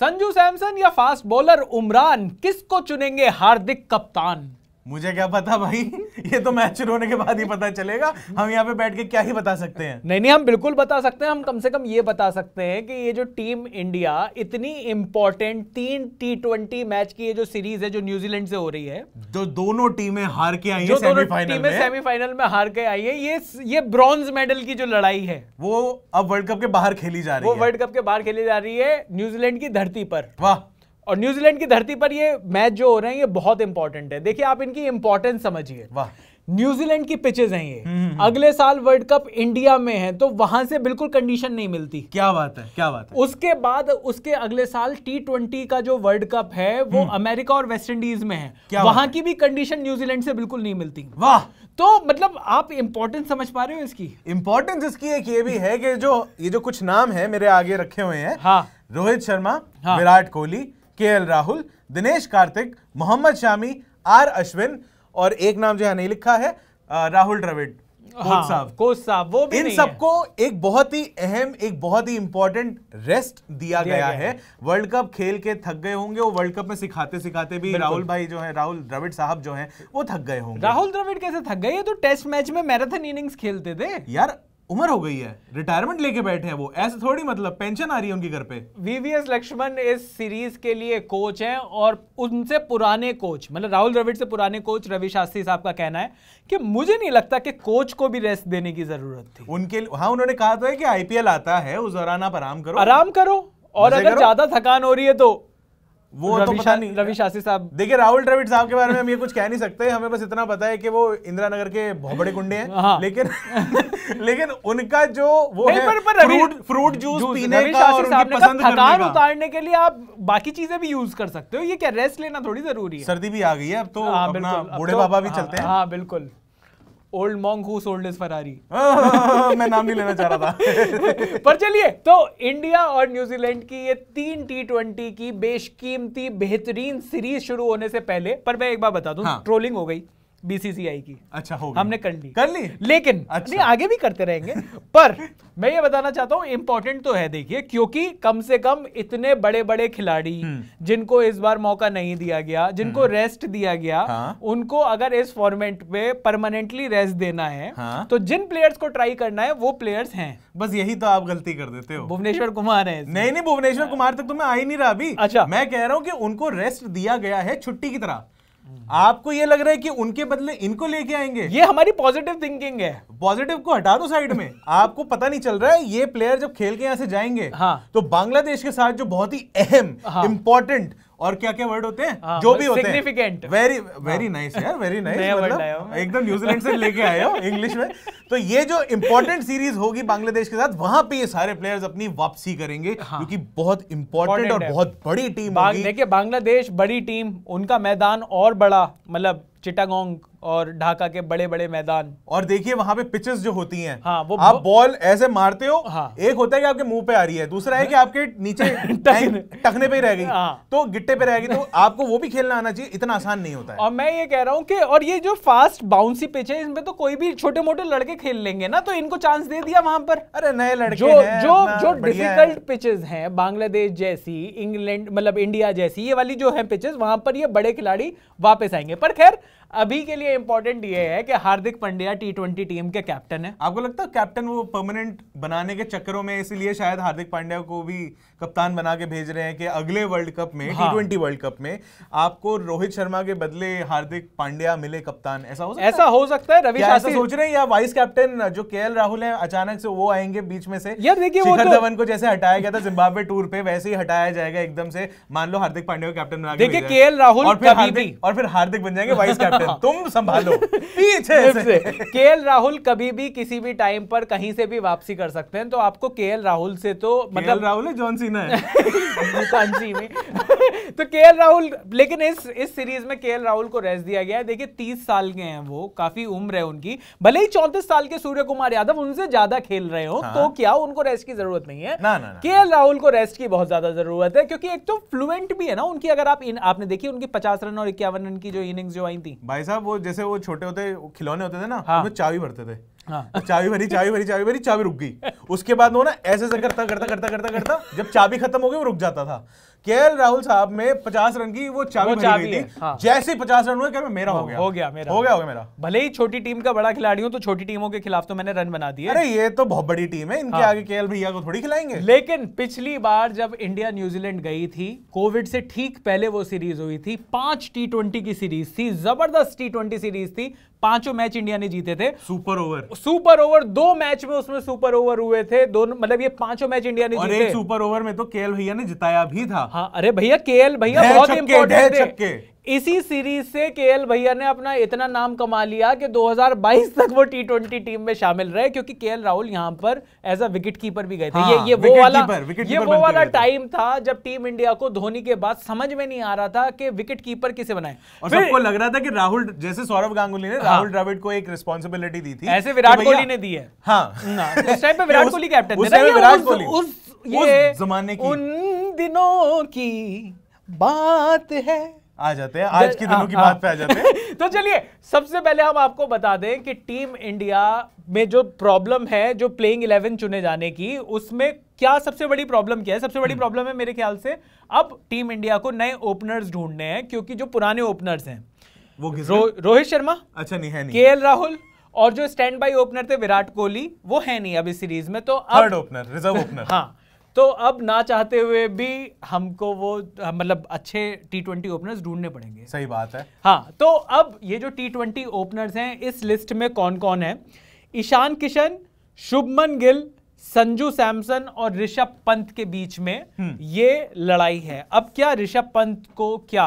संजू सैमसन या fast bowler Umran किसको चुनेंगे हार्दिक कप्तान मुझे क्या पता भाई ये तो मैच शुरू होने के बाद ही पता चलेगा हम यहाँ पे बैठ के क्या ही बता सकते हैं नहीं नहीं हम बिल्कुल बता सकते हैं हम कम से कम ये बता सकते हैं कि ये जो टीम इंडिया इतनी इंपॉर्टेंट तीन टी ट्वेंटी मैच की ये जो सीरीज है जो न्यूजीलैंड से हो रही है जो दोनों टीमें हार के आई है सेमीफाइनल में सेमीफाइनल में हार के आई है ये ये ब्रॉन्ज मेडल की जो लड़ाई है वो अब वर्ल्ड कप के बाहर खेली जा रही है वो वर्ल्ड कप के बाहर खेली जा रही है न्यूजीलैंड की धरती पर वाह और न्यूजीलैंड की धरती पर ये मैच जो हो रहे हैं ये बहुत इंपॉर्टेंट है देखिए आप इनकी इंपॉर्टेंस समझिए वाह न्यूजीलैंड की पिचेस हैं ये हम्म, हम्म। अगले साल वर्ल्ड कप इंडिया में है तो वहां से बिल्कुल कंडीशन नहीं मिलती क्या बात है क्या बात है उसके बाद उसके अगले साल टी ट्वेंटी का जो वर्ल्ड कप है वो अमेरिका हम्म। और वेस्ट इंडीज में है क्या वहां की भी कंडीशन न्यूजीलैंड से बिल्कुल नहीं मिलती वाह तो मतलब आप इंपॉर्टेंस समझ पा रहे हो इसकी इंपॉर्टेंस इसकी एक ये भी है कि जो ये जो कुछ नाम है मेरे आगे रखे हुए हैं हाँ रोहित शर्मा हाँ। विराट कोहली के राहुल दिनेश कार्तिक मोहम्मद शामी आर अश्विन और एक नाम जो है नहीं लिखा है राहुल द्रविड़ हाँ, कोच साहब वो भी इन सबको एक बहुत ही अहम एक बहुत ही इंपॉर्टेंट रेस्ट दिया, दिया गया, गया है वर्ल्ड कप खेल के थक गए होंगे वो वर्ल्ड कप में सिखाते सिखाते भी राहुल भाई जो है राहुल द्रविड़ साहब जो है वो थक गए होंगे राहुल द्रविड़ कैसे थक गए तो टेस्ट मैच में मैराथन इनिंग्स खेलते थे यार उम्र हो गई है रिटायरमेंट लेके बैठे हैं वो ऐसे थोड़ी मतलब पेंशन आ रही है उनके घर पे वीवीएस लक्ष्मण इस सीरीज के लिए कोच हैं और उनसे पुराने कोच मतलब राहुल द्रविड़ से पुराने कोच रवि शास्त्री साहब का कहना है कि मुझे नहीं लगता कि कोच को भी रेस्ट देने की जरूरत थी उनके हाँ उन्होंने कहा तो कि आईपीएल आता है उस दौरान आप आराम करो आराम करो और अगर ज्यादा थकान हो रही है तो वो तो पता नहीं रवि शास्त्री साहब देखिए राहुल द्रविड़ साहब के बारे में हम ये कुछ कह नहीं सकते हमें बस इतना पता है कि वो इंदिरा नगर के बहुत बड़े कुंडे हैं हाँ। लेकिन लेकिन उनका जो वो है पर, पर फ्रूट फ्रूट जूस जूस पीने का और उनकी पसंद थकान उतारने के लिए आप बाकी चीजें भी यूज कर सकते हो ये क्या रेस्ट लेना थोड़ी जरूरी है सर्दी भी आ गई है अब तो हाँ, अपना बूढ़े तो- बाबा भी चलते हाँ, हैं हाँ बिल्कुल old monk who sold is Ferrari हाँ, मैं नाम नहीं लेना चाह रहा था पर चलिए तो इंडिया और न्यूजीलैंड की ये तीन टी ट्वेंटी की बेशकीमती बेहतरीन सीरीज शुरू होने से पहले पर मैं एक बार बता दूं हाँ. ट्रोलिंग हो गई बीसीसीआई की अच्छा हो हमने कर ली कर ली लेकिन अच्छा। नहीं आगे भी करते रहेंगे पर मैं ये बताना चाहता हूँ इंपॉर्टेंट तो है देखिए क्योंकि कम से कम इतने बड़े बड़े खिलाड़ी हम्म। जिनको इस बार मौका नहीं दिया गया जिनको रेस्ट हम्म। दिया गया हाँ? उनको अगर इस फॉर्मेट पे परमानेंटली रेस्ट देना है हाँ? तो जिन प्लेयर्स को ट्राई करना है वो प्लेयर्स हैं बस यही तो आप गलती कर देते हो भुवनेश्वर कुमार है नहीं नहीं भुवनेश्वर हाँ। कुमार तक तो मैं आ ही नहीं रहा अभी अच्छा मैं कह रहा हूँ कि उनको रेस्ट दिया गया है छुट्टी की तरह आपको ये लग रहा है कि उनके बदले इनको लेके आएंगे ये हमारी पॉजिटिव थिंकिंग है पॉजिटिव को हटा दो साइड में आपको पता नहीं चल रहा है ये प्लेयर जब खेल के यहाँ से जाएंगे हाँ। तो बांग्लादेश के साथ जो बहुत ही अहम हाँ। इंपॉर्टेंट और क्या क्या वर्ड होते हैं हाँ, जो भी होते हैं वेरी वेरी नाइस यार वेरी नाइस मतलब एकदम न्यूजीलैंड से लेके आए हो इंग्लिश में तो ये जो इंपॉर्टेंट सीरीज होगी बांग्लादेश के साथ वहां पे ये सारे प्लेयर्स अपनी वापसी करेंगे क्योंकि हाँ। बहुत इंपॉर्टेंट और बहुत बड़ी टीम देखिए बांग्लादेश बड़ी टीम उनका मैदान और बड़ा मतलब चिटागोंग और ढाका के बड़े बड़े मैदान और देखिए वहां पे पिचेस जो होती हैं हाँ, वो आप बॉल ऐसे मारते हो हाँ, एक होता है कि आपके मुंह पे आ रही है दूसरा है कि आपके नीचे टखने पे रह गई हाँ, तो गिट्टे पे रह गई तो आपको वो भी खेलना आना चाहिए इतना आसान नहीं होता है और मैं ये कह रहा हूँ कि और ये जो फास्ट बाउंसी पिच है इसमें तो कोई भी छोटे मोटे लड़के खेल लेंगे ना तो इनको चांस दे दिया वहां पर अरे नए लड़के जो जो जो डिफिकल्ट पिचेस हैं बांग्लादेश जैसी इंग्लैंड मतलब इंडिया जैसी ये वाली जो है पिचेस वहां पर ये बड़े खिलाड़ी वापस आएंगे पर खैर अभी के लिए इंपॉर्टेंट ये है कि Hardik Pandya T twenty team के कैप्टन है आपको लगता है कैप्टन वो परमानेंट बनाने के चक्करों में इसीलिए शायद हार्दिक पांड्या को भी कप्तान बना के भेज रहे हैं कि अगले वर्ल्ड कप में टी ट्वेंटी वर्ल्ड कप में आपको रोहित शर्मा के बदले हार्दिक पांड्या मिले कप्तान ऐसा हो सकता ऐसा हो सकता है रवि शास्त्री सोच रहे हैं या वाइस कैप्टन जो के राहुल है अचानक से वो आएंगे बीच में से यार देखिए शिखर तो- धवन को जैसे हटाया गया था जिम्बाब्वे टूर पे वैसे ही हटाया जाएगा एकदम से मान लो हार्दिक पांड्या को कैप्टन बना देखिए के राहुल और फिर हार्दिक बन जाएंगे वाइस कैप्टन हाँ। तुम संभालो पीछे से केएल राहुल कभी भी किसी भी टाइम पर कहीं से भी वापसी कर सकते हैं तो आपको एल राहुल से तो मतलब राहुल है जॉन सीना है में तो एल राहुल लेकिन इस इस सीरीज में केएल राहुल को रेस्ट दिया गया है देखिए तीस साल के हैं वो काफी उम्र है उनकी भले ही चौंतीस साल के सूर्य कुमार यादव उनसे ज्यादा खेल रहे हो तो हाँ। तो क्या उनको रेस्ट की जरूरत नहीं है ना, ना, ना। राहुल को रेस्ट की बहुत ज्यादा जरूरत है क्योंकि एक तो फ्लुएंट भी है ना उनकी अगर आप इन, आपने देखी उनकी पचास रन और इक्यावन रन की जो इनिंग्स जो आई थी भाई साहब वो जैसे वो छोटे होते खिलौने होते थे ना हाँ। उसमें चाबी भरते थे हाँ। चाबी भरी चाबी भरी चाबी भरी चाबी रुक गई उसके बाद वो ना ऐसे ऐसे करता करता करता करता करता जब चाबी खत्म हो गई वो रुक जाता था केएल राहुल साहब में पचास रन की वो चाबी, चाबी थी हाँ। जैसे ही पचास रन हुए क्या मेरा हो गया हो गया मेरा हो गया हो गया मेरा भले ही छोटी टीम का बड़ा खिलाड़ी हो तो छोटी टीमों के खिलाफ तो मैंने रन बना दिए अरे ये तो बहुत बड़ी टीम है इनके हाँ। आगे के भैया को थोड़ी खिलाएंगे लेकिन पिछली बार जब इंडिया न्यूजीलैंड गई थी कोविड से ठीक पहले वो सीरीज हुई थी पांच टी की सीरीज थी जबरदस्त टी सीरीज थी पांचों मैच इंडिया ने जीते थे सुपर ओवर सुपर ओवर दो मैच में उसमें सुपर ओवर हुए थे दोनों मतलब ये पांचों मैच इंडिया ने जीते सुपर ओवर में तो के भैया ने जिताया भी था हाँ अरे भैया के भैया बहुत इंपॉर्टेंट थे इसी सीरीज से केएल भैया ने अपना इतना नाम कमा लिया कि 2022 तक वो टी ट्वेंटी टीम में शामिल रहे क्योंकि केएल राहुल यहां पर एज अ विकेट कीपर भी गए थे हाँ, ये ये वो वाला कीपर ये वो वाला टाइम था जब टीम इंडिया को धोनी के बाद समझ में नहीं आ रहा था कि विकेट कीपर किसे बनाए और सबको लग रहा था कि राहुल जैसे सौरभ गांगुली ने हाँ। राहुल द्रविड को एक रिस्पॉन्सिबिलिटी दी थी ऐसे विराट कोहली ने दी है हाँ। उस टाइम पे विराट कोहली कैप्टन विराट कोहली उस ये जमाने की उन दिनों की बात है आ जाते हैं आज के दिनों की हाँ, बात हाँ। पे आ जाते हैं तो चलिए सबसे पहले हम आपको बता दें कि टीम इंडिया में जो प्रॉब्लम है जो प्लेइंग इलेवन चुने जाने की उसमें क्या सबसे बड़ी प्रॉब्लम क्या है सबसे बड़ी हम्म। प्रॉब्लम है मेरे ख्याल से अब टीम इंडिया को नए ओपनर्स ढूंढने हैं क्योंकि जो पुराने ओपनर्स हैं वो रो, रोहित शर्मा अच्छा नहीं है के एल राहुल और जो स्टैंड बाई ओपनर थे विराट कोहली वो है नहीं अब इस सीरीज में तो थर्ड ओपनर रिजर्व ओपनर हाँ तो अब ना चाहते हुए भी हमको वो मतलब अच्छे टी ट्वेंटी ओपनर्स ढूंढने पड़ेंगे सही बात है हाँ तो अब ये जो टी ट्वेंटी ओपनर्स हैं इस लिस्ट में कौन कौन है ईशान किशन शुभमन गिल संजू सैमसन और ऋषभ पंत के बीच में हम्म। ये लड़ाई है अब क्या ऋषभ पंत को क्या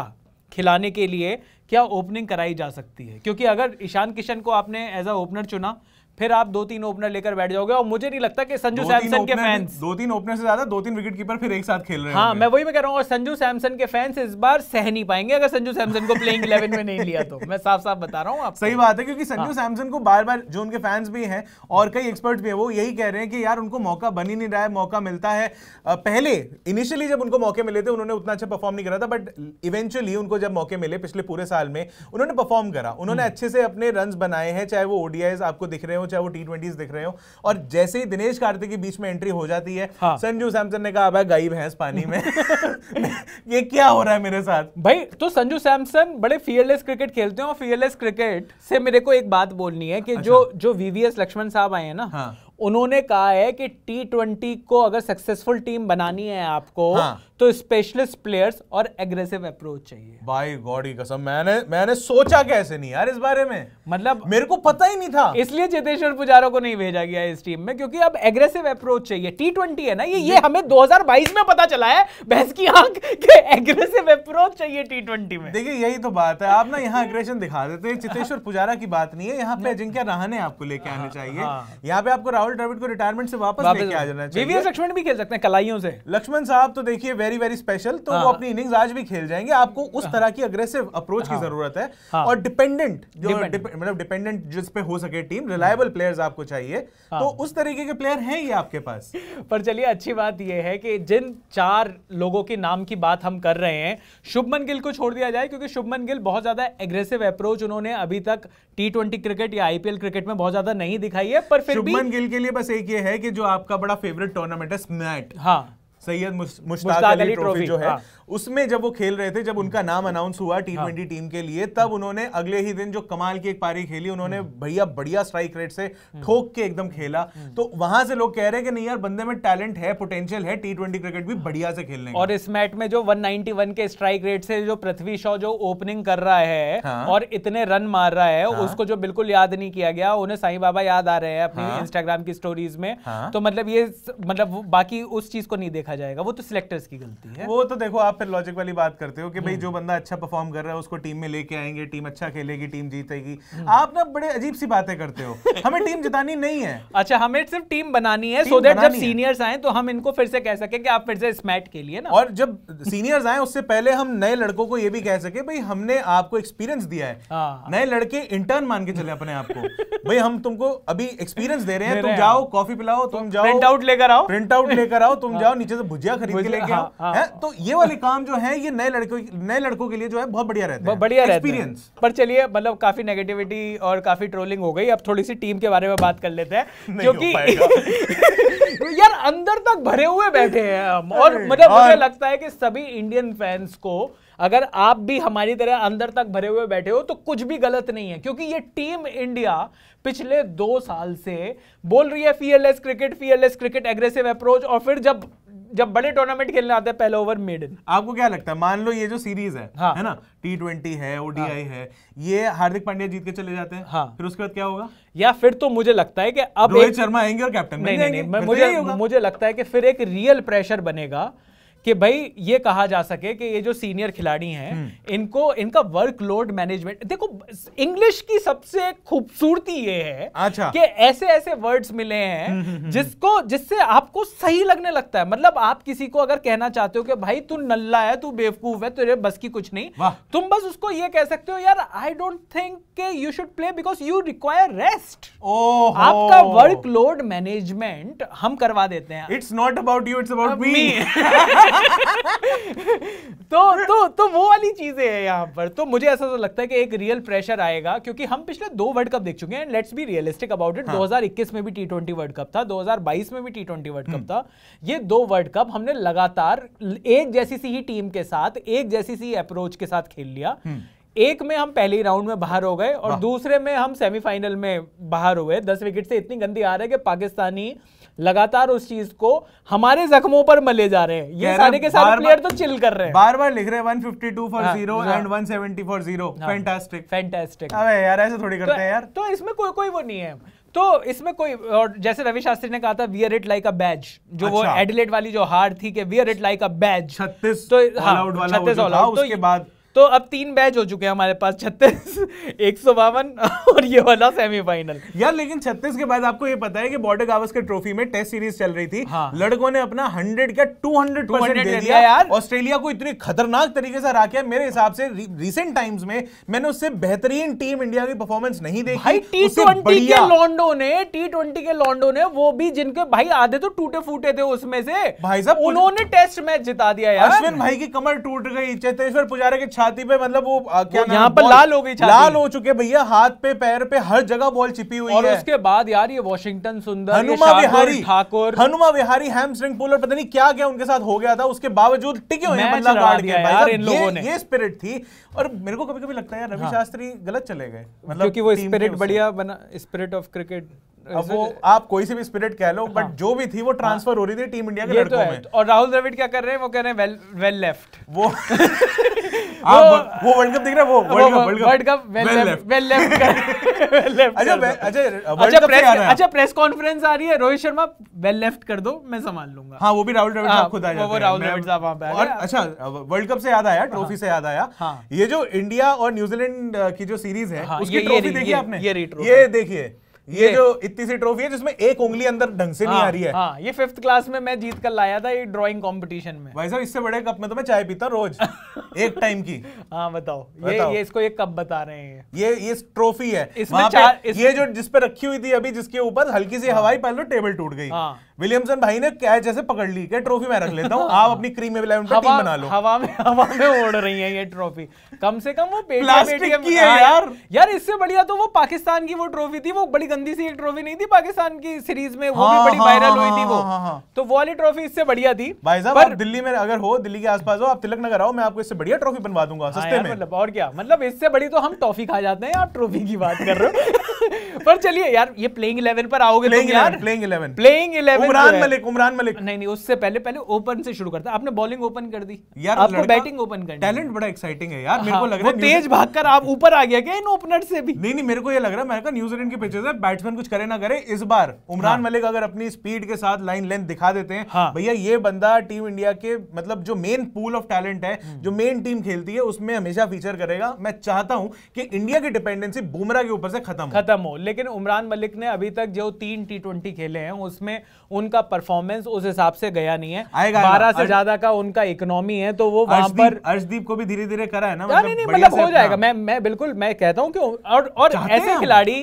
खिलाने के लिए क्या ओपनिंग कराई जा सकती है क्योंकि अगर ईशान किशन को आपने एज अ ओपनर चुना फिर आप दो तीन ओपनर लेकर बैठ जाओगे और मुझे नहीं लगता कि संजू सैमसन के फैंस दो तीन ओपनर से ज्यादा दो तीन विकेट कीपर फिर एक साथ खेल रहे हैं हाँ मैं वही मैं कह रहा हूँ संजू सैमसन के फैंस इस बार सह नहीं पाएंगे अगर संजू सैमसन को प्लेइंग इलेवन में नहीं लिया तो मैं साफ साफ बता रहा हूँ आप सही बात है क्योंकि संजू हाँ। सैमसन को बार बार जो उनके फैंस भी है और कई एक्सपर्ट भी है वो यही कह रहे हैं कि यार उनको मौका बन ही नहीं रहा है मौका मिलता है पहले इनिशियली जब उनको मौके मिले थे उन्होंने उतना अच्छा परफॉर्म नहीं करा था बट इवेंचुअली उनको जब मौके मिले पिछले पूरे साल में उन्होंने परफॉर्म करा उन्होंने हम्म। अच्छे से अपने रन बनाए हैं चाहे वो ओडीआई आपको दिख रहे हो चाहे वो टी ट्वेंटी दिख रहे हो और जैसे ही दिनेश कार्तिक के बीच में एंट्री हो जाती है हाँ। संजू सैमसन ने कहा भाई गई भैंस पानी में ये क्या हो रहा है मेरे साथ भाई तो संजू सैमसन बड़े फियरलेस क्रिकेट खेलते हैं और फियरलेस क्रिकेट से मेरे को एक बात बोलनी है कि जो अच्छा। जो वीवीएस लक्ष्मण साहब आए हैं ना हाँ। उन्होंने कहा है कि टी ट्वेंटी को अगर सक्सेसफुल टीम बनानी है आपको हाँ। तो स्पेशलिस्ट प्लेयर्स और एग्रेसिव अप्रोच चाहिए भाई गॉड की कसम मैंने मैंने सोचा कैसे नहीं यार इस बारे में मतलब मेरे को पता ही नहीं था इसलिए चेतेश्वर पुजारा को नहीं भेजा गया इस टीम में क्योंकि अब एग्रेसिव अप्रोच चाहिए टी ट्वेंटी है ना ये ये हमें 2022 में पता चला है भैंस की आंख के एग्रेसिव अप्रोच चाहिए टी ट्वेंटी में देखिए यही तो बात है आप ना यहाँ एग्रेशन दिखा देते हैं चितेश्वर पुजारा की बात नहीं है यहाँ पे अजिंक्य रहने आपको लेके आने हाँ, चाहिए हाँ। यहाँ पे आपको राहुल द्रविड को रिटायरमेंट से वापस लेके आ जाना चाहिए लक्ष्मण भी खेल सकते हैं कलाइयों से लक्ष्मण साहब तो देखिए वेरी वेरी स्पेशल तो हाँ। वो अपनी इनिंग्स आज भी खेल जाएंगे आपको उस हाँ। तरह की अग्रेसिव अप्रोच हाँ। की जरूरत है हाँ। और डिपेंडेंट जो मतलब डिपेंडेंट जिस पे हो सके टीम रिलायबल प्लेयर्स आपको चाहिए हाँ। तो उस तरीके के प्लेयर हैं ये आपके पास पर चलिए अच्छी बात ये है कि जिन चार लोगों के नाम की बात हम कर रहे हैं शुभमन गिल को छोड़ दिया जाए क्योंकि शुभमन गिल बहुत ज्यादा एग्रेसिव अप्रोच उन्होंने अभी तक टी क्रिकेट या आईपीएल क्रिकेट में बहुत ज्यादा नहीं दिखाई है पर फिर शुभमन गिल के लिए बस एक ये है कि जो आपका बड़ा फेवरेट टूर्नामेंट है स्मैट हाँ सैयद मुश्ताक अली ट्रॉफी जो है हाँ। उसमें जब वो खेल रहे थे जब उनका नाम अनाउंस हम्म। हुआ टी ट्वेंटी टीम के लिए तब उन्होंने अगले ही दिन जो कमाल की एक पारी खेली उन्होंने भैया हम्म। बढ़िया स्ट्राइक रेट से हम्म। ठोक के एकदम खेला तो वहां से लोग कह रहे हैं कि नहीं यार बंदे में टैलेंट है पोटेंशियल है टी क्रिकेट भी बढ़िया से खेलने और इस मैच में जो वन के स्ट्राइक रेट से जो पृथ्वी शॉ जो ओपनिंग कर रहा है हाँ। और इतने रन मार रहा है हाँ। उसको जो बिल्कुल याद नहीं किया गया उन्हें साई बाबा याद आ रहे हैं अपने इंस्टाग्राम हाँ। की स्टोरीज में तो मतलब ये मतलब बाकी उस चीज को नहीं देखा जाएगा वो तो सिलेक्टर्स की गलती है वो तो देखो आप फिर लॉजिक वाली बात करते हो कि भाई हम्म। जो बंदा अच्छा परफॉर्म कर रहा है उसको टीम में लेके आएंगे टीम अच्छा खेलेगी टीम जीतेगी हम्म। आप ना बड़े अजीब सी बातें करते हो हमें टीम जितानी नहीं है अच्छा हमें सिर्फ टीम बनानी है सो देट जब सीनियर्स आए तो हम इनको फिर से कह सके कि आप फिर से स्मैट के लिए ना और जब सीनियर्स आए उससे पहले हम नए लड़कों को ये भी कह सके भाई हमने आपको एक्सपीरियंस दिया है हाँ। नए लड़के इंटर्न मान के चले अपने आप को भाई हम तुमको अभी एक्सपीरियंस दे रहे हैं तुम जाओ कॉफी पिलाओ तुम तो जाओ प्रिंट आउट लेकर आओ प्रिंट आउट लेकर आओ तुम हाँ। जाओ नीचे से भुजिया खरीद के लेके आओ हाँ, तो ये वाली काम जो है ये नए लड़कों नए लड़कों के लिए जो है बहुत बढ़िया रहता है बढ़िया एक्सपीरियंस पर चलिए मतलब काफी नेगेटिविटी और काफी ट्रोलिंग हो गई अब थोड़ी सी टीम के बारे में बात कर लेते हैं क्योंकि यार अंदर तक भरे हुए बैठे हैं हम और मतलब मुझे लगता है कि सभी इंडियन फैंस को अगर आप भी हमारी तरह अंदर तक भरे हुए बैठे हो तो कुछ भी गलत नहीं है क्योंकि ये टीम इंडिया पिछले दो साल से बोल रही है fearless cricket fearless cricket aggressive approach और फिर जब जब बड़े टूर्नामेंट खेलने आते हैं पहले ओवर मेडन आपको क्या लगता है मान लो ये जो सीरीज है हाँ। है ना टी ट्वेंटी है ओडीआई हाँ। है ये हार्दिक पांड्या जीत के चले जाते हैं हाँ। फिर उसके बाद क्या होगा या फिर तो मुझे लगता है कि अब रोहित शर्मा आएंगे और कैप्टन नहीं नहीं, नहीं, नहीं तो मुझे मुझे लगता है कि फिर एक रियल प्रेशर बनेगा कि भाई ये कहा जा सके कि ये जो सीनियर खिलाड़ी हैं हम्म। इनको इनका वर्कलोड मैनेजमेंट देखो इंग्लिश की सबसे खूबसूरती ये है अच्छा। कि ऐसे ऐसे वर्ड्स मिले हैं हम्म, हम्म, जिसको जिससे आपको सही लगने लगता है मतलब आप किसी को अगर कहना चाहते हो कि भाई तू नल्ला है तू बेवकूफ है तेरे बस की कुछ नहीं तुम बस उसको ये कह सकते हो यार आई डोंट थिंक के you should play because you require rest आपका वर्कलोड मैनेजमेंट हम करवा देते हैं it's not about you it's about me तो तो तो वो वाली चीजें हैं यहाँ पर तो मुझे ऐसा तो लगता है कि एक रियल प्रेशर आएगा क्योंकि हम पिछले दो वर्ल्ड कप देख चुके हैं let's be realistic about it 2021 में भी टी ट्वेंटी वर्ल्ड कप था 2022 में भी टी ट्वेंटी वर्ल्ड कप था ये दो वर्ल्ड कप हमने लगातार एक जैसी सी ही टीम के साथ एक जैसी सी अप्रोच के साथ खेल लिया हम्म। एक में हम पहले राउंड में बाहर हो गए और दूसरे में हम सेमीफाइनल में बाहर हुए दस विकेट से इतनी गंदी आ रही है कि पाकिस्तानी लगातार उस चीज को हमारे जख्मों पर मले जा रहे हैं ये सारे के सारे प्लेयर तो चिल कर रहे हैं बार बार लिख रहे हैं 152 for zero and 170 for zero fantastic fantastic अबे यार ऐसे थोड़ी तो करते हैं यार तो इसमें कोई कोई वो नहीं है तो इसमें कोई और जैसे रवि शास्त्री ने कहा था wear it like a badge जो वो एडिलेट अच्छा। वाली जो हार थी कि wear it like a badge छत्तीस तो हाँ, 36 ऑल आउट तो उसके बाद तो अब तीन बैच हो चुके हैं हमारे पास छत्तीस एक सौ बावन और ये वाला सेमीफाइनल यार लेकिन छत्तीस के बाद आपको ये पता है कि बॉर्डर गावस के ट्रॉफी में टेस्ट सीरीज चल रही थी हाँ। लड़कों ने अपना हंड्रेड क्या टू हंड्रेड दे दिया यार ऑस्ट्रेलिया को इतनी खतरनाक तरीके से रखा मेरे हिसाब से रिसेंट टाइम्स में मैंने उससे बेहतरीन टीम इंडिया की परफॉर्मेंस नहीं देखी टी ट्वेंटी के लॉन्डो ने टी ट्वेंटी के लॉन्डो ने वो भी जिनके भाई आधे तो टूटे फूटे थे उसमें से भाई साहब उन्होंने टेस्ट मैच जिता दिया यार अश्विन भाई की कमर टूट गई चेतेश्वर पुजारा के छाती छाती पे मतलब वो क्या यहाँ पर लाल हो गई लाल हो चुके भैया हाथ पे पैर पे हर जगह बॉल छिपी हुई और है उसके बाद यार ये वॉशिंगटन सुंदर हनुमा विहारी ठाकुर हनुमा विहारी हैमस्ट्रिंग पुलर पता नहीं क्या क्या उनके साथ हो गया था उसके बावजूद टिके हुए ये स्पिरिट थी और मेरे को कभी कभी लगता है यार रवि हाँ। शास्त्री गलत चले गए मतलब क्योंकि वो स्पिरिट बढ़िया बना स्पिरिट ऑफ क्रिकेट अब वो आप कोई सी भी स्पिरिट कह लो बट हाँ। जो भी थी वो ट्रांसफर हो रही थी टीम इंडिया के तो लड़कों में और राहुल द्रविड क्या कर रहे हैं वो कह रहे हैं वेल वेल लेफ्ट वो वो वर्ल्ड कप दिख रहा है वो world cup well left well left well left अच्छा अच्छा प्रेस अच्छा प्रेस अच्छा, कॉन्फ्रेंस आ रही है रोहित शर्मा वेल लेफ्ट कर दो मैं संभाल लूंगा हां वो भी राहुल द्रविड़ साहब हाँ, खुद आ जाते हैं वो राहुल द्रविड़ साहब वहां पे और अच्छा वर्ल्ड कप से याद आया ट्रॉफी हाँ। से याद आया ये जो इंडिया और न्यूजीलैंड की जो सीरीज है उसकी ट्रॉफी देखी आपने ये देखिए ये, ये जो इतनी सी ट्रॉफी है जिसमें एक उंगली अंदर ढंग से नहीं हाँ, आ रही है हाँ, ये फिफ्थ क्लास में मैं जीत कर लाया था ये ड्राइंग कंपटीशन में भाई साहब इससे बड़े कप में तो मैं चाय पीता रोज एक टाइम की हाँ बताओ, बताओ ये ये इसको एक कप बता रहे हैं ये ये ट्रॉफी है इसमें ये जो जिसपे रखी हुई थी अभी जिसके ऊपर हल्की सी हाँ। हवाई पहले टेबल टूट गई हाँ। विलियमसन भाई ने कैच जैसे पकड़ ली क्या ट्रॉफी मैं रख लेता हूँ आप अपनी क्रीम इलेवन टीम बना लो हवा में हवा में उड़ रही है ये ट्रॉफी कम से कम वो पेटीएम की है हाँ, यार यार इससे बढ़िया तो वो पाकिस्तान की वो ट्रॉफी थी वो बड़ी गंदी सी एक ट्रॉफी नहीं थी पाकिस्तान की सीरीज में वो भी हाँ, बड़ी वायरल हाँ, हुई थी वो तो वो वाली ट्रॉफी इससे बढ़िया थी भाई साहब दिल्ली में अगर हो दिल्ली के आसपास हो आप तिलक नगर आओ मैं आपको इससे बढ़िया ट्रॉफी बनवा दूंगा सस्ते में मतलब और क्या मतलब इससे बड़ी तो हम टॉफी खा जाते हैं आप ट्रॉफी की बात कर रहे हो पर चलिए यार ये प्लेइंग इलेवन पर आओगे प्लेइंग यार प्लेइंग 11 प्लेइंग 11 उमरान मलिक उमरान मलिक नहीं नहीं उससे पहले पहले ओपन से शुरू करता आपने बॉलिंग ओपन कर दी यार आपको बैटिंग ओपन कर टैलेंट बड़ा एक्साइटिंग है यार मेरे को हाँ, लग रहा है तेज भाग कर आप ऊपर आ गया क्या इन ओपनर से भी नहीं नहीं मेरे को ये लग रहा है मैंने न्यूजीलैंड के पिछले से बैट्समैन कुछ करे ना करे इस बार उमरान हाँ। मलिक अगर अपनी स्पीड के साथ लाइन लेंथ दिखा देते हैं हाँ। भैया ये बंदा टीम इंडिया के मतलब जो मेन पूल ऑफ टैलेंट है हम्म। जो मेन टीम खेलती है उसमें हमेशा फीचर करेगा मैं चाहता हूं कि इंडिया की डिपेंडेंसी बुमराह के ऊपर से खत्म ख़त्म हो लेकिन उमरान मलिक ने अभी तक जो तीन टी ट्वेंटी खेले हैं उसमें उनका परफॉर्मेंस उस हिसाब से गया नहीं है बारह से ज्यादा का उनका इकोनॉमी है तो वो वहां पर अर्शदीप को भी धीरे धीरे करा है ना मतलब नहीं, मतलब हो जाएगा मैं मैं बिल्कुल मैं कहता हूँ और ऐसे खिलाड़ी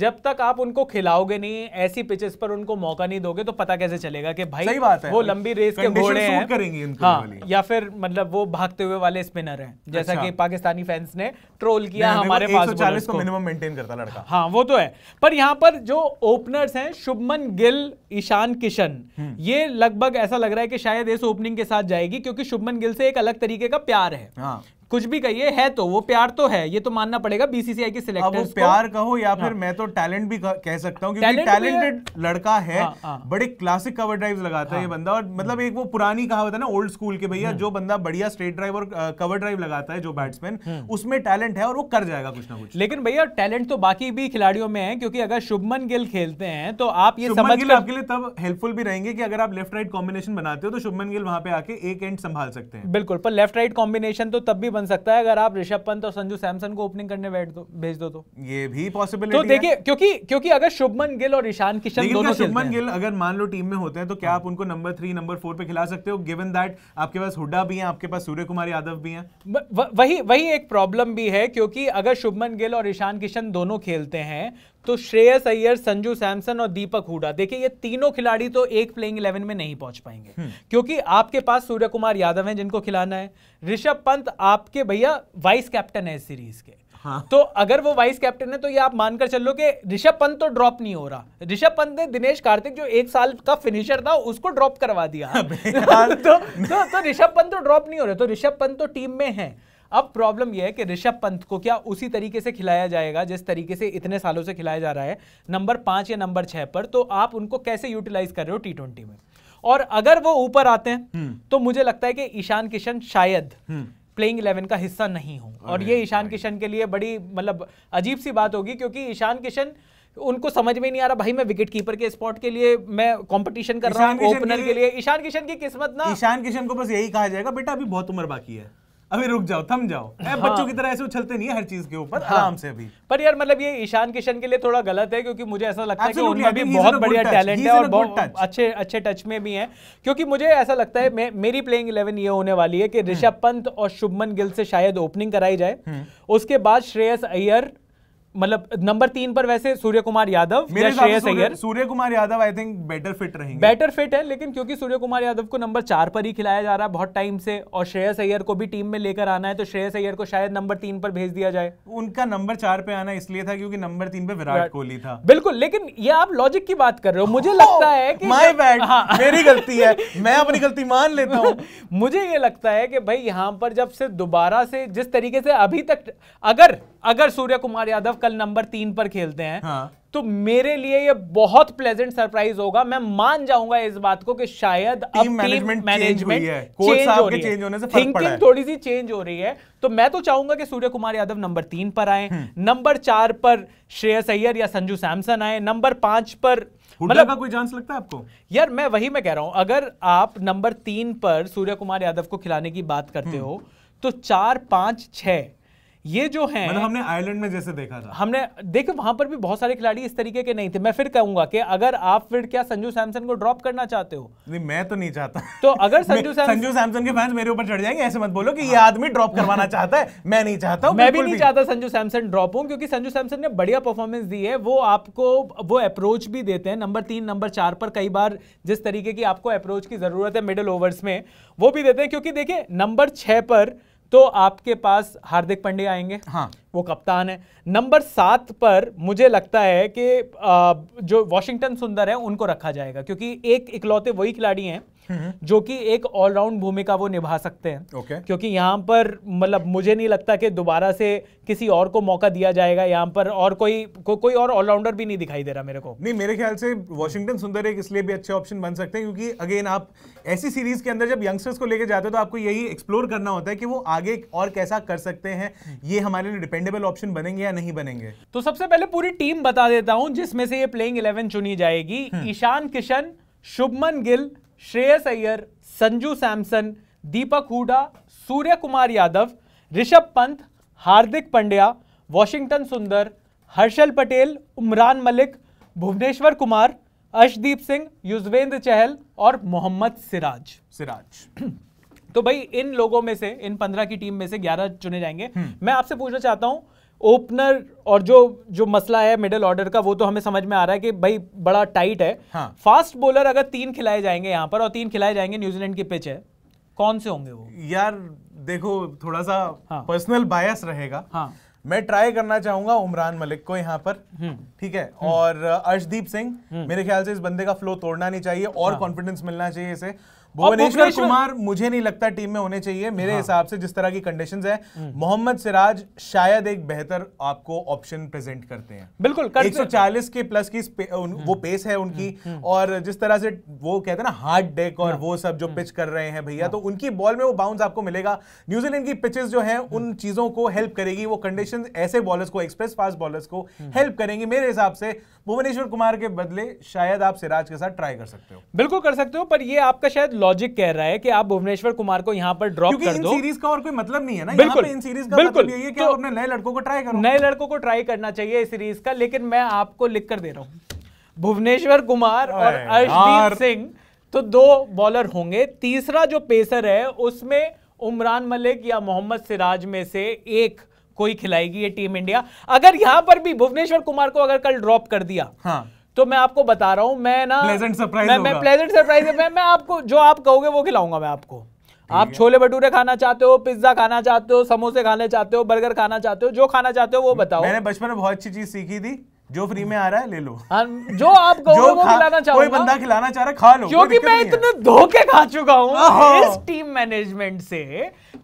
जब तक आप उनको खिलाओगे नहीं ऐसी पिचेस पर उनको मौका नहीं दोगे तो पता कैसे चलेगा कि भाई सही बात है वो लंबी रेस के घोड़े हैं करेंगे इनको हाँ, या फिर मतलब वो भागते हुए वाले स्पिनर हैं जैसा अच्छा। कि पाकिस्तानी फैंस ने ट्रोल किया हमारे पास चालीस को मिनिमम मेंटेन करता लड़का हाँ वो तो है पर यहाँ पर जो ओपनर्स हैं शुभमन गिल ईशान किशन हम्म। ये लगभग ऐसा लग रहा है कि शायद इस ओपनिंग के साथ जाएगी क्योंकि शुभमन गिल से एक अलग तरीके का प्यार है हाँ। कुछ भी कहिए है तो वो प्यार तो है ये तो मानना पड़ेगा बीसीसीआई के सिलेक्टर प्यार कहो या फिर हाँ। मैं तो टैलेंट भी कह सकता हूँ क्योंकि टैलेंटेड लड़का है हाँ, हाँ। बड़े क्लासिक कवर ड्राइव लगाता है ये बंदा और मतलब एक वो पुरानी कहावत है ना ओल्ड स्कूल के भैया हम्म। जो बंदा बढ़िया स्ट्रेट ड्राइव और कवर ड्राइव लगाता है जो बैट्समैन हम्म। उसमें टैलेंट है और वो कर जाएगा कुछ ना कुछ लेकिन भैया टैलेंट तो बाकी भी खिलाड़ियों में है क्योंकि अगर शुभमन गिल खेलते हैं तो आप ये समझ गिल आपके लिए तब हेल्पफुल भी रहेंगे कि अगर आप लेफ्ट राइट कॉम्बिनेशन बनाते हो तो शुभमन गिल वहां पे आके एक एंड संभाल सकते हैं बिल्कुल पर लेफ्ट राइट कॉम्बिनेशन तो तब भी बन सकता है अगर आप ऋषभ पंत और संजू सैमसन को ओपनिंग करने बैठ दो भेज दो तो ये भी पॉसिबिलिटी तो देखिए क्योंकि क्योंकि अगर शुभमन गिल और ईशान किशन दोनों शुभमन गिल अगर मान लो टीम में होते हैं तो क्या हाँ। आप उनको नंबर थ्री नंबर फोर पे खिला सकते हो गिवन दैट आपके पास हुडा भी है आपके पास सूर्य कुमार यादव भी है वही वही एक प्रॉब्लम भी है क्योंकि अगर शुभमन गिल और ईशान किशन दोनों खेलते हैं तो श्रेयस अय्यर संजू सैमसन और दीपक हुडा देखिए ये तीनों खिलाड़ी तो एक प्लेइंग इलेवन में नहीं पहुंच पाएंगे हम्म। क्योंकि आपके पास सूर्य कुमार यादव हैं जिनको खिलाना है ऋषभ पंत आपके भैया वाइस कैप्टन है इस सीरीज के हाँ। तो अगर वो वाइस कैप्टन है तो ये आप मानकर चलो कि ऋषभ पंत तो ड्रॉप नहीं हो रहा ऋषभ पंत ने दिनेश कार्तिक जो एक साल का फिनिशर था उसको ड्रॉप करवा दिया तो तो, तो ऋषभ पंत तो ड्रॉप नहीं हो रहे तो ऋषभ पंत तो टीम में है अब प्रॉब्लम यह है कि ऋषभ पंत को क्या उसी तरीके से खिलाया जाएगा जिस तरीके से इतने सालों से खिलाया जा रहा है नंबर पांच या नंबर छह पर तो आप उनको कैसे यूटिलाइज कर रहे हो टी ट्वेंटी में और अगर वो ऊपर आते हैं हम्म। तो मुझे लगता है कि ईशान किशन शायद प्लेइंग हम्म। इलेवन का हिस्सा नहीं हो और ये ईशान किशन के लिए बड़ी मतलब अजीब सी बात होगी क्योंकि ईशान किशन उनको समझ में नहीं आ रहा भाई मैं विकेट कीपर के स्पॉट के लिए मैं कंपटीशन कर रहा हूँ ओपनर के लिए ईशान किशन की किस्मत ना ईशान किशन को बस यही कहा जाएगा बेटा अभी बहुत उम्र बाकी है अभी रुक जाओ थम जाओ हाँ। बच्चों की तरह ऐसे उछलते नहीं है हर चीज के ऊपर हाँ। आराम से अभी पर यार मतलब ये ईशान किशन के लिए थोड़ा गलत है क्योंकि मुझे ऐसा लगता है कि उनमें भी बहुत बढ़िया टैलेंट है और बहुत अच्छे अच्छे टच में भी है क्योंकि मुझे ऐसा लगता है मेरी प्लेइंग इलेवन ये होने वाली है कि हम्म। ऋषभ पंत और शुभमन गिल से शायद ओपनिंग कराई जाए हम्म। उसके बाद श्रेयस अय्यर मतलब नंबर तीन पर वैसे सूर्य कुमार यादव मेरे Shreyas Iyer Surya Kumar Yadav I think better fit रहेंगे बेटर फिट है लेकिन क्योंकि सूर्य कुमार यादव को नंबर चार पर ही खिलाया जा रहा है बहुत टाइम से और श्रेयस अय्यर को भी टीम में लेकर आना है तो श्रेयस अय्यर को शायद नंबर तीन पर भेज दिया जाए उनका नंबर चार पे आना इसलिए था क्योंकि नंबर तीन पे विराट कोहली था बिल्कुल लेकिन ये आप लॉजिक की बात कर रहे हो मुझे oh, लगता है कि माय हाँ। बैड मेरी गलती है मैं अपनी गलती मान लेता हूँ मुझे ये लगता है कि भाई यहाँ पर जब से दोबारा से जिस तरीके से अभी तक अगर अगर सूर्य कुमार यादव कल नंबर तीन पर खेलते हैं हाँ। तो मेरे लिए ये बहुत प्लेजेंट सरप्राइज होगा मैं मान जाऊंगा इस बात को कि शायद मैनेजमेंट मैनेजमेंट चेंज हो रही है, थिंकिंग थोड़ी सी चेंज हो रही है तो मैं तो चाहूंगा कि सूर्य कुमार यादव नंबर तीन पर आए हम्म। नंबर चार पर श्रेयस अय्यर या संजू सैमसन आए नंबर पांच पर मतलब का कोई चांस लगता है आपको यार मैं वही मैं कह रहा हूं अगर आप नंबर तीन पर सूर्य कुमार यादव को खिलाने की बात करते हम्म। हो तो चार पांच छह ये जो है मतलब हमने आयरलैंड में जैसे देखा था हमने देखो वहां पर भी बहुत सारे खिलाड़ी इस तरीके के नहीं थे मैं फिर कहूंगा कि अगर आप फिर क्या संजू सैमसन को ड्रॉप करना चाहते हो नहीं मैं तो नहीं चाहता तो अगर संजू सैमसन संजू सैमसन के फैंस मेरे ऊपर चढ़ जाएंगे ऐसे मत बोलो कि ये हाँ। आदमी ड्रॉप करवाना चाहता है मैं नहीं चाहता हूं मैं भी नहीं चाहता संजू सैमसन ड्रॉप हूं क्योंकि संजू सैमसन ने बढ़िया परफॉर्मेंस दी है वो आपको वो अप्रोच भी देते हैं नंबर तीन नंबर चार पर कई बार जिस तरीके की आपको अप्रोच की जरूरत है मिडिल ओवर्स में वो भी देते हैं क्योंकि देखिए नंबर छह पर तो आपके पास हार्दिक पांडे आएंगे हाँ वो कप्तान है नंबर सात पर मुझे लगता है कि जो वॉशिंगटन सुंदर है उनको रखा जाएगा क्योंकि एक इकलौते वही खिलाड़ी हैं जो कि एक ऑलराउंड भूमिका वो निभा सकते हैं okay. क्योंकि यहाँ पर मतलब मुझे नहीं लगता कि दोबारा से किसी और को मौका दिया जाएगा यहाँ पर और कोई को, कोई और ऑलराउंडर भी नहीं दिखाई दे रहा मेरे को नहीं मेरे ख्याल से वॉशिंगटन सुंदर एक इसलिए भी अच्छे ऑप्शन बन सकते हैं क्योंकि अगेन आप ऐसी सीरीज के अंदर जब यंगस्टर्स को लेकर जाते हो तो आपको यही एक्सप्लोर करना होता है कि वो आगे और कैसा कर सकते हैं ये हमारे लिए डिपेंडेबल ऑप्शन बनेंगे या नहीं बनेंगे तो सबसे पहले पूरी टीम बता देता हूँ जिसमें से ये प्लेइंग इलेवन चुनी जाएगी हम्म। ईशान किशन शुभमन गिल श्रेयस अय्यर संजू सैमसन दीपक हुडा सूर्य कुमार यादव ऋषभ पंत हार्दिक पंड्या वॉशिंगटन सुंदर हर्षल पटेल उमरान मलिक भुवनेश्वर कुमार अर्शदीप सिंह युजवेंद्र चहल और मोहम्मद सिराज सिराज तो भाई इन लोगों में से इन पंद्रह की टीम में से ग्यारह चुने जाएंगे हम्म। मैं आपसे पूछना चाहता हूं ओपनर और जो जो मसला है मिडिल ऑर्डर का वो तो हमें समझ में आ रहा है कि भाई बड़ा टाइट है हाँ। फास्ट बॉलर अगर तीन खिलाए जाएंगे यहाँ पर और तीन खिलाए जाएंगे न्यूजीलैंड की पिच है कौन से होंगे वो यार देखो थोड़ा सा हाँ। पर्सनल बायस रहेगा हाँ। मैं ट्राई करना चाहूंगा उमरान मलिक को यहाँ पर हम्म। ठीक है हम्म। और अर्शदीप सिंह हम्म। मेरे ख्याल से इस बंदे का फ्लो तोड़ना नहीं चाहिए और कॉन्फिडेंस हाँ। मिलना चाहिए इसे भुवनेश्वर कुमार मुझे नहीं लगता टीम में होने चाहिए मेरे हाँ। हिसाब हाँ। से जिस तरह की कंडीशंस है हम्म। मोहम्मद सिराज शायद एक बेहतर आपको ऑप्शन प्रेजेंट करते हैं बिल्कुल एक सौ चालीस के प्लस की पे, उन, वो पेस हम्म। है उनकी हम्म, और जिस तरह से वो कहते हैं ना हार्ड डेक और हाँ। वो सब जो पिच कर रहे हैं भैया हाँ। तो उनकी बॉल में वो बाउंस आपको मिलेगा न्यूजीलैंड की पिचेस जो है उन चीजों को हेल्प करेगी वो कंडीशन ऐसे बॉलर्स को एक्सप्रेस फास्ट बॉलर्स को हेल्प करेंगी मेरे हिसाब से भुवनेश्वर कुमार के बदले शायद आप सिराज के साथ ट्राई कर सकते हो बिल्कुल कर सकते हो पर ये आपका शायद लॉजिक कह रहा है कि आप भुवनेश्वर कुमार को यहाँ पर ड्रॉप कर दो सीरीज का और कोई मतलब नहीं है ना बिल्कुल इन सीरीज का मतलब बिल्कुल मतलब ये तो, नए लड़कों को ट्राई करो नए लड़कों को ट्राई करना चाहिए इस सीरीज का लेकिन मैं आपको लिख कर दे रहा हूँ भुवनेश्वर कुमार और अर्शदीप सिंह तो दो बॉलर होंगे तीसरा जो पेसर है उसमें उमरान मलिक या मोहम्मद सिराज में से एक कोई खिलाएगी ये टीम इंडिया अगर यहां पर भी भुवनेश्वर कुमार को अगर कल ड्रॉप कर दिया हाँ तो मैं आपको बता रहा हूं मैं ना प्लेजेंट सरप्राइज मैं, मैं मैं आपको जो आप कहोगे वो खिलाऊंगा मैं आपको आप छोले भटूरे खाना चाहते हो पिज्जा खाना चाहते हो समोसे खाने चाहते हो बर्गर खाना चाहते हो जो खाना चाहते हो वो बताओ मैंने बचपन में बहुत अच्छी चीज सीखी थी जो फ्री में आ रहा है ले लो हाँ, जो आप कहोगे वो खिलाना चाहो कोई बंदा खिलाना चाह रहा है खा लो क्योंकि मैं इतने धोखे खा चुका हूँ इस टीम मैनेजमेंट से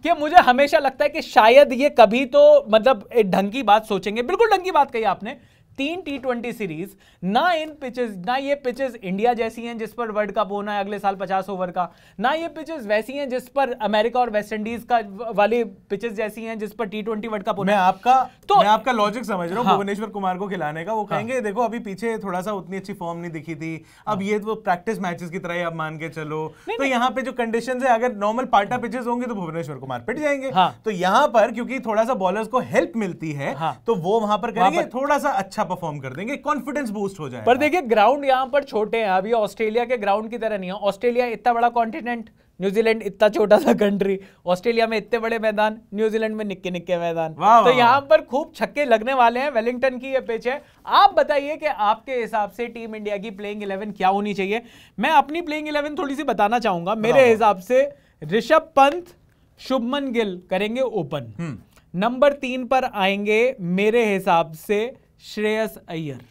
कि मुझे हमेशा लगता है कि शायद ये कभी तो मतलब ढंग की बात सोचेंगे बिल्कुल ढंग की बात कही आपने तीन टी ट्वेंटी सीरीज ना इन पिचेस ना ये पिचेस इंडिया जैसी हैं जिस पर वर्ल्ड कप होना है अगले साल पचास ओवर का ना ये पिचेस वैसी हैं जिस पर अमेरिका और वेस्ट इंडीज का वाली पिचेस जैसी हैं जिस पर टी ट्वेंटी वर्ल्ड कप होना मैं आपका तो मैं आपका लॉजिक समझ रहा हूँ हाँ। भुवनेश्वर कुमार को खिलाने का वो हाँ। कहेंगे देखो अभी पीछे थोड़ा सा उतनी अच्छी फॉर्म नहीं दिखी थी अब हाँ। ये तो प्रैक्टिस मैचेस की तरह आप मान के चलो तो यहाँ पे जो कंडीशन है अगर नॉर्मल पार्टा पिचेस होंगे तो भुवनेश्वर कुमार पिट जाएंगे तो यहाँ पर क्योंकि थोड़ा सा बॉलर्स को हेल्प मिलती है तो वो वहां पर करेंगे थोड़ा सा अच्छा अच्छा परफॉर्म कर देंगे कॉन्फिडेंस बूस्ट हो जाएगा पर देखिए ग्राउंड यहाँ पर छोटे हैं अभी ऑस्ट्रेलिया के ग्राउंड की तरह नहीं है ऑस्ट्रेलिया इतना बड़ा कॉन्टिनेंट न्यूजीलैंड इतना छोटा सा कंट्री ऑस्ट्रेलिया में इतने बड़े मैदान न्यूजीलैंड में निक्के निक्के मैदान तो यहाँ पर खूब छक्के लगने वाले हैं वेलिंगटन की ये पिच है आप बताइए कि आपके हिसाब से टीम इंडिया की प्लेइंग इलेवन क्या होनी चाहिए मैं अपनी प्लेइंग इलेवन थोड़ी सी बताना चाहूंगा हाँ, मेरे हिसाब से ऋषभ पंत शुभमन गिल करेंगे ओपन हम्म। नंबर तीन पर आएंगे मेरे हिसाब से श्रेयस अय्यर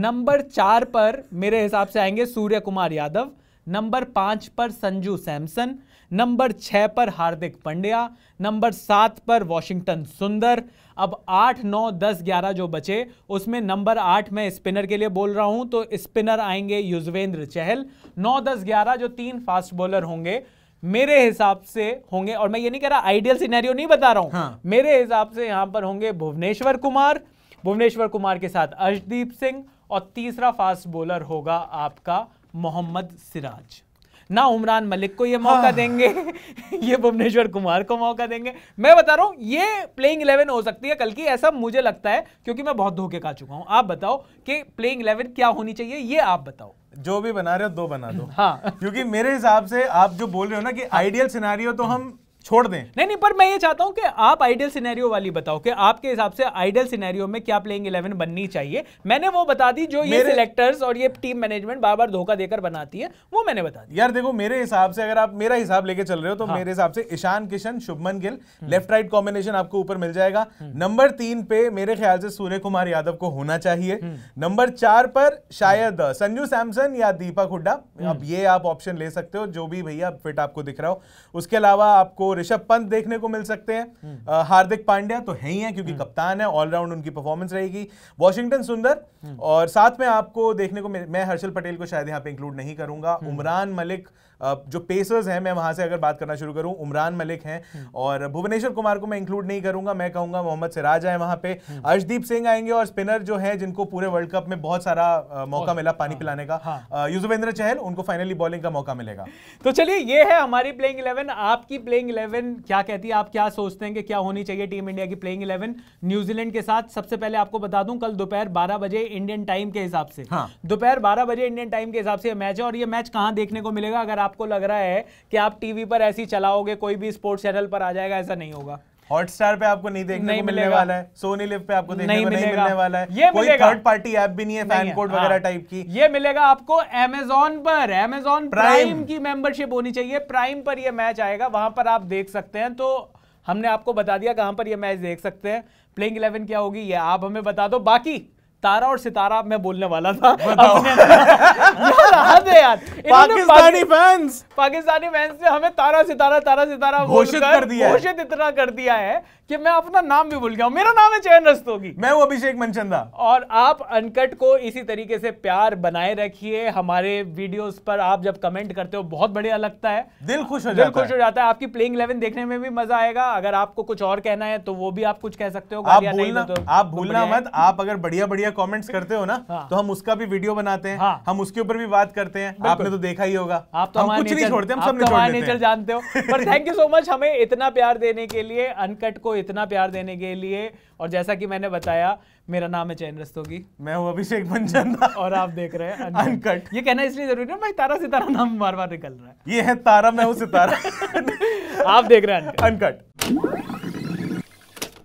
नंबर चार पर मेरे हिसाब से आएंगे सूर्य कुमार यादव नंबर पाँच पर संजू सैमसन नंबर छः पर हार्दिक पंड्या नंबर सात पर वॉशिंगटन सुंदर अब आठ नौ दस ग्यारह जो बचे उसमें नंबर आठ में स्पिनर के लिए बोल रहा हूं तो स्पिनर आएंगे युजवेंद्र चहल नौ दस ग्यारह जो तीन फास्ट बॉलर होंगे मेरे हिसाब से होंगे और मैं ये नहीं कह रहा आइडियल सिनेरियो नहीं बता रहा हूं हाँ। मेरे हिसाब से यहां पर होंगे भुवनेश्वर कुमार भुवनेश्वर कुमार के साथ अर्शदीप सिंह और तीसरा फास्ट बॉलर होगा आपका मोहम्मद सिराज ना उमरान मलिक को ये मौका हाँ। देंगे ये भुवनेश्वर कुमार को मौका देंगे मैं बता रहा हूं ये प्लेइंग इलेवन हो सकती है कल की ऐसा मुझे लगता है क्योंकि मैं बहुत धोखे खा चुका हूं आप बताओ कि प्लेइंग इलेवन क्या होनी चाहिए ये आप बताओ जो भी बना रहे हो दो बना दो हाँ क्योंकि मेरे हिसाब से आप जो बोल रहे हो ना कि आइडियल सिनारियो तो हम छोड़ दें नहीं नहीं पर मैं ये चाहता हूं कि आप आइडियल सिनेरियो वाली बताओ कि आपके हिसाब से आइडियल सिनेरियो में क्या प्लेइंग इलेवन बननी चाहिए मैंने वो बता दी जो ये सिलेक्टर्स और ये टीम मैनेजमेंट बार बार धोखा देकर बनाती है वो मैंने बता दी यार देखो मेरे हिसाब से अगर आप मेरा हिसाब लेके चल रहे हो तो हाँ। मेरे हिसाब से Ishan Kishan Shubman Gill left right combination आपको ऊपर मिल जाएगा हम्म। नंबर तीन पे मेरे ख्याल से सूर्य कुमार यादव को होना चाहिए हम्म। नंबर चार पर हम्म। शायद संजू सैमसन या दीपक हुड्डा अब ये आप ऑप्शन ले सकते हो जो भी भैया फिट आपको दिख रहा हो उसके अलावा आपको ऋषभ पंत देखने को मिल सकते हैं हम्म। हार्दिक पांड्या तो है ही है क्योंकि हम्म। कप्तान है ऑलराउंड उनकी परफॉर्मेंस रहेगी वॉशिंगटन सुंदर हम्म। और साथ में आपको देखने को मैं हर्षल पटेल को शायद यहाँ पे इंक्लूड नहीं करूंगा उमरान मलिक जो पेसर्स हैं मैं वहाँ से अगर बात करना शुरू करूँ उमरान मलिक हैं हम्म। और भुवनेश्वर कुमार को मैं इंक्लूड नहीं करूंगा मैं कहूँगा मोहम्मद सिराज आए वहाँ पे हम्म। अर्शदीप सिंह आएंगे और स्पिनर जो है जिनको पूरे वर्ल्ड कप में बहुत सारा मौका मिला पानी हाँ, पिलाने का हाँ। युजुवेंद्र चहल उनको फाइनली बॉलिंग का मौका मिलेगा तो चलिए ये है हमारी प्लेइंग इलेवन आपकी प्लेइंग इलेवन क्या कहती है आप क्या सोचते हैं कि क्या होनी चाहिए टीम इंडिया की प्लेइंग इलेवन न्यूजीलैंड के साथ सबसे पहले आपको बता दूं कल दोपहर बारह बजे इंडियन टाइम के हिसाब से हाँ। दोपहर बारह बजे इंडियन टाइम के हिसाब से मैच है और ये मैच कहाँ देखने को मिलेगा अगर आपको लग रहा है कि आप टीवी पर ऐसी चलाओगे कोई भी स्पोर्ट्स चैनल पर आ जाएगा ऐसा नहीं होगा हॉटस्टार पे आपको नहीं देखने नहीं को मिलने वाला है सोनी लिव पे आपको देखने नहीं को नहीं मिलने वाला है ये कोई थर्ड पार्टी ऐप भी नहीं है फैन कोड वगैरह टाइप हाँ। की ये मिलेगा आपको एमेजॉन पर एमेजॉन प्राइम की मेंबरशिप होनी चाहिए प्राइम पर ये मैच आएगा वहां पर आप देख सकते हैं तो हमने आपको बता दिया कहां पर ये मैच देख सकते हैं प्लेइंग इलेवन क्या होगी ये आप हमें बता दो बाकी तारा और सितारा मैं बोलने वाला था यार यार पाकिस्तानी फैंस पाकिस्तानी फैंस ने हमें तारा सितारा तारा सितारा घोषित कर दिया घोषित इतना कर दिया है कि मैं अपना नाम भी भूल गया हूँ मेरा नाम है चयन रस्तोगी मैं वो अभिषेक मनचंदा और आप अनकट को इसी तरीके से प्यार बनाए रखिए हमारे वीडियोस पर आप जब कमेंट करते हो बहुत बढ़िया लगता है दिल खुश हो दिल खुश हो जाता है आपकी प्लेइंग इलेवन देखने में भी मजा आएगा अगर आपको कुछ और कहना है तो वो भी आप कुछ कह सकते हो आप भूलना आप भूलना मत आप अगर बढ़िया बढ़िया कमेंट्स करते हो ना हाँ। तो हम उसका भी वीडियो बनाते हैं हाँ। हम उसके ऊपर भी बात करते हैं आपने तो देखा ही होगा आप तो हम कुछ नहीं छोड़ते हम सब छोड़ नेचर जानते हो पर थैंक यू सो मच हमें इतना प्यार देने के लिए अनकट को इतना प्यार देने के लिए और जैसा कि मैंने बताया मेरा नाम है चैन रस्तोगी मैं हूँ अभिषेक बंजन और आप देख रहे हैं अनकट ये कहना इसलिए जरूरी है भाई तारा सितारा नाम बार बार निकल रहा है ये है तारा मैं हूँ सितारा आप देख रहे हैं अनकट